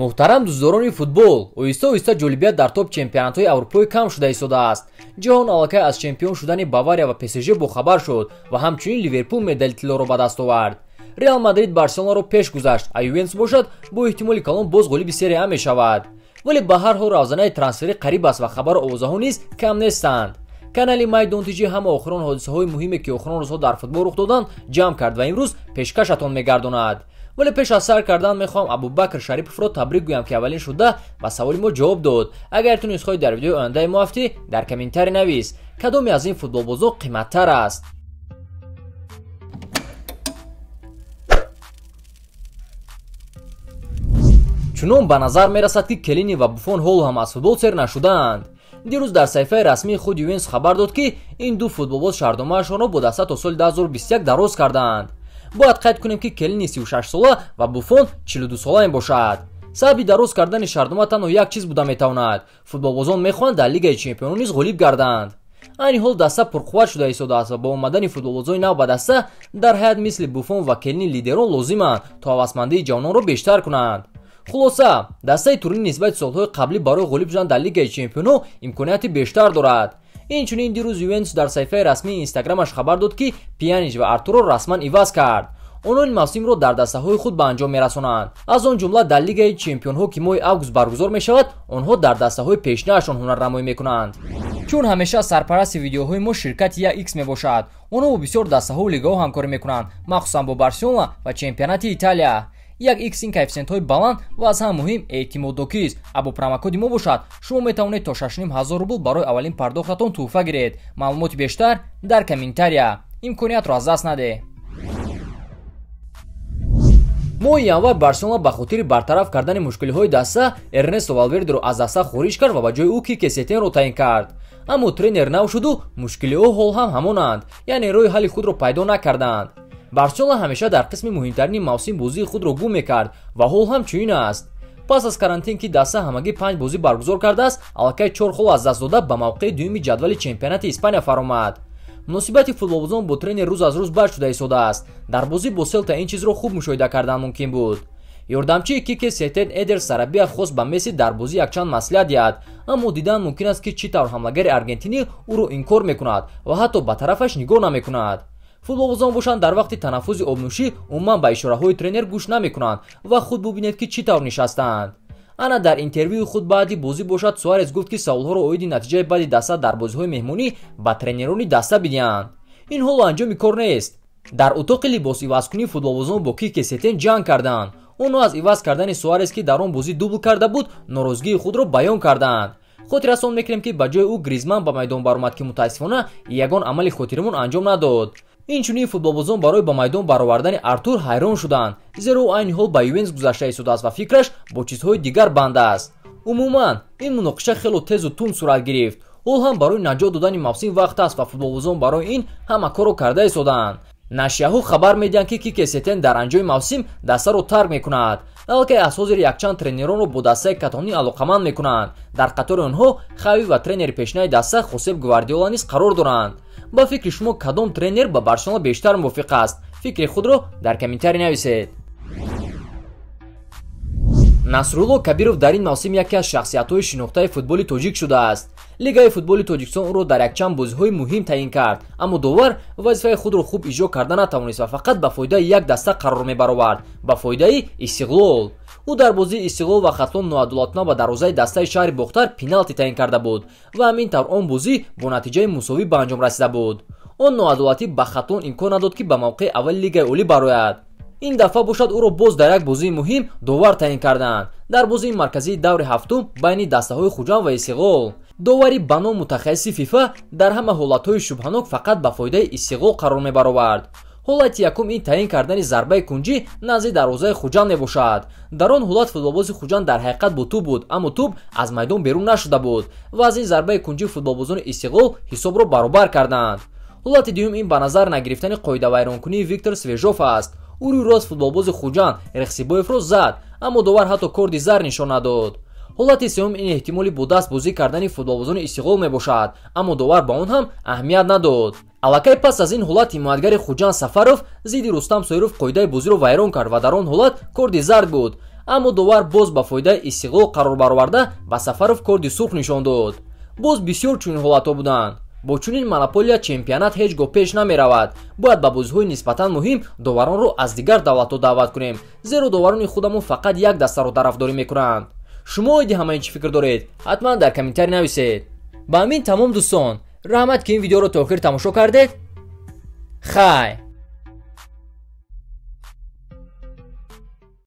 муҳтарам дӯстдорони футбол оҳиста оҳиста ҷолибият дар топ чемпионатҳои аврупоӣ кам шуда истодааст ҷаҳон аллакай аз чемпион шудани бавария ва псж бохабар шуд ва ҳамчунин ливерпул медали тиллоро ба даст овард реал мадрид барселонаро пеш гузашт а ювентус бошад бо эҳтимоли калон боз ғолиби серия а мешавад вале ба ҳар ҳол равзанаи трансферӣ қариб аст ва хабару овозаҳо низ кам нестанд канали майдонтиҷи ҳама охирон ҳодисаҳои муҳиме ки охирон рӯзҳо дар футбол рух доданд ҷамъ кард ва имрӯз пешкашатон мегардонад вале пеш аз сар кардан мехоҳам абубакр шариповро табрик гӯям ки аввалин шуда ба саволи мо ҷавоб дод агар ту нусхои дар видеои ояндаи муафтӣ дар комментарӣ навис кадоме аз ин футболбозҳо қиматтар аст чунон ба назар мерасад ки келини ва буфон ҳоло ҳам аз футбол сер нашудаанд дирӯз дар саҳифаи расмии худи ювентус хабар дод ки ин ду футболбоз шартномаашонро бо даста то соли 2021 дароз кардаанд бояд қайд кунем ки келини 36 сола ва буфон 42 сола мебошад сабаби дароз кардани шартнома танҳо як чиз буда метавонад футболбозон мехоҳанд дар лигаи чемпионон низ ғолиб гарданд айни ҳол даста пурқувват шуда истодааст ва бо омадани футболбозони нав ба даста дар ҳайат мисли буфон ва келини лидерон лозиманд то ҳавасмандии ҷавононро бештар кунанд хулоса дастаи турин нисбати солҳои қаблӣ барои ғолиб шудан дар лигаи чемпионҳо имконияти бештар дорад инчунин дирӯз ювентус дар саҳифаи расмии инстаграмаш хабар дод ки пианиш ва артуро расман иваз кард онҳо ин мавсимро дар дастаҳои худ ба анҷом мерасонанд аз он ҷумла дар лигаи чемпионҳо ки моҳи август баргузор мешавад онҳо дар дастаҳои пешнаашон ҳунарнамоӣ мекунанд чун ҳамеша сарпарасти видеоҳои мо ширкати як x мебошад онҳо бо бисёр дастаҳо лигаҳо ҳамкорӣ мекунанд махсусан бо барселона ва чемпионати италия як иксин коэффициентҳои баланд ва аз ҳама муҳим эътимоддокист а бо промокоди мо бошад шумо метавонед то 6500 рубл барои аввалин пардохтатон тӯҳфа гиред маълумоти бештар дар комментария имкониятро аз даст наде моҳи январ барселона ба хотири бартараф кардани мушкилиҳои даста эрнесто валвердеро аз даста хориҷ кард ва ба ҷои ӯ кике сетенро таъин кард аммо тренер нав шуду мушкили ӯ ҳол ҳам ҳамонанд яъне роҳи ҳалли худро пайдо накарданд барсело ҳамеша дар қисми муҳимтарини мавсим бозии худро гум мекард ва ҳол ҳам чунин аст пас аз карантин ки даста ҳамагӣ панҷ бозӣ баргузор кардааст аллакай чор хол аз даст дода ба мавқеи дуюми ҷадвали чемпионати испания фаромад муносибати футболбозон бо тренер рӯз аз рӯз бад шуда истодааст дар бозӣ бо селта ин чизро хуб мушоҳида кардан мумкин буд ёрдамчии кике сетен эдер сарабия хост ба месси дар бозӣ якчанд маслиҳат диҳад аммо дидан мумкин аст ки чӣ тавр ҳамлагари аргентинӣ ӯро инкор мекунад ва ҳатто ба тарафаш нигоҳ намекунад футболбозон бошанд дар вақти танаффузи обнӯшӣ умуман ба ишораҳои тренер гӯш намекунанд ва худ бубинед ки чӣ тавр нишастаанд ана дар интервюи худ баъди бозӣ бошад суарес гуфт ки саволҳоро оиди натиҷаи баъди даста дар бозиҳои меҳмонӣ ба тренерони даста бидиҳанд ин ҳоло анҷоми кор нест дар утоқи либос ивазкунӣ футболбозон бо кике сетен ҷанг карданд онҳо аз иваз кардани суарес ки дар он бозӣ дубл карда буд норозигии худро баён карданд хотиррасон мекунем ки ба ҷои ӯ гризман ба майдон баромад ки мутаассифона ягон амали хотирмон анҷом надод инчунин футболбозон барои ба майдон баровардани артур ҳайрон шудаанд зеро ӯ айни ҳол ба ювенс гузашта истодааст ва фикраш бо чизҳои дигар банд аст умуман ин муноқиша хело тезу тунд сурат гирифт ҳол ҳам барои наҷот додани мавсим вақт аст ва футболбозон барои ин ҳама корро карда истодаанд нашияҳо хабар медиҳанд ки кике сетен дар анҷои мавсим дастаро тарк мекунад балке аз ҳозир якчанд тренеронро бо дастаи катонӣ алоқаманд мекунанд дар қатори онҳо хави ва тренери пешинаи даста хосеб гвардиола низ қарор доранд ба фикри шумо кадом тренер ба барселона бештар мувофиқ аст фикри худро дар комментарий нависед насрулло кабиров дар ин мавсим яке аз шахсиятҳои шинохтаи футболи тоҷик шудааст лигаи футболи тоҷикистон ӯро дар якчанд бозиҳои муҳим таъин кард аммо довар вазифаи худро хуб иҷро карда натавонист ва фақат ба фоидаи як даста қарор мебаровард ба фоидаи истиқлол ӯ дар бозии истиғлол ва хатлон ноадолатна ба дарвозаи дастаи шаҳри бохтар пиналти таъин карда буд ва ҳамин тавр он бозӣ бо натиҷаи мусовӣ ба анҷом расида буд он ноадолатӣ ба хатлон имкон надод ки ба мавқеи аввали лигаи олӣ барояд ин дафъа бошад ӯро боз дар як бозии муҳим довар таъин карданд дар бозии марказии даври ҳафтум байни дастаҳои хуҷанд ва истиғлол доварӣ ба ном мутахассиси фифа дар ҳама ҳолатҳои шубҳанок фақат ба фоидаи истиғлол қарор мебаровард ҳолати якум ин таъин кардани зарбаи кунҷӣ назди дарвозаи хуҷанд мебошад дар он ҳолат футболбози хуҷанд дар ҳақиқат бо туб буд аммо туб аз майдон берун нашуда буд ва аз ин зарбаи кунҷи футболбозони истиқлол ҳисобро баробар карданд ҳолати дуюм ин ба назар нагирифтани қоидавайронкунии виктор свежов аст ӯ рӯи рост футболбози хуҷанд рехсибоевро зад аммо довар ҳатто корди зар нишон надод ҳолати сеюм ин эҳтимоли бо даст бозӣ кардани футболбозони истиқлол мебошад аммо довар ба он ҳам аҳамият надод аллакай пас аз ин ҳолат ҳимоятгари хуҷанд сафаров зидди рустам соиров қоидаи бозиро вайрон кард ва дар он ҳолат корди зард буд аммо довар боз ба фоидаи истиқлол қарор бароварда ба сафаров корди сурх нишон дод боз бисёр чунин ҳолатҳо буданд бо чунин монополия чемпионат ҳеҷ гоҳ пеш намеравад бояд ба бозиҳои нисбатан муҳим доваронро аз дигар давлатҳо даъват кунем зеро доварони худамон фақат як дастаро тарафдорӣ мекунанд шумо оиди ҳамаин чӣ фикр доред ҳатман дар комментарий нависед ба ҳамин тамом дӯстон раҳмат ки ин видеоро то охир тамошо кардед хай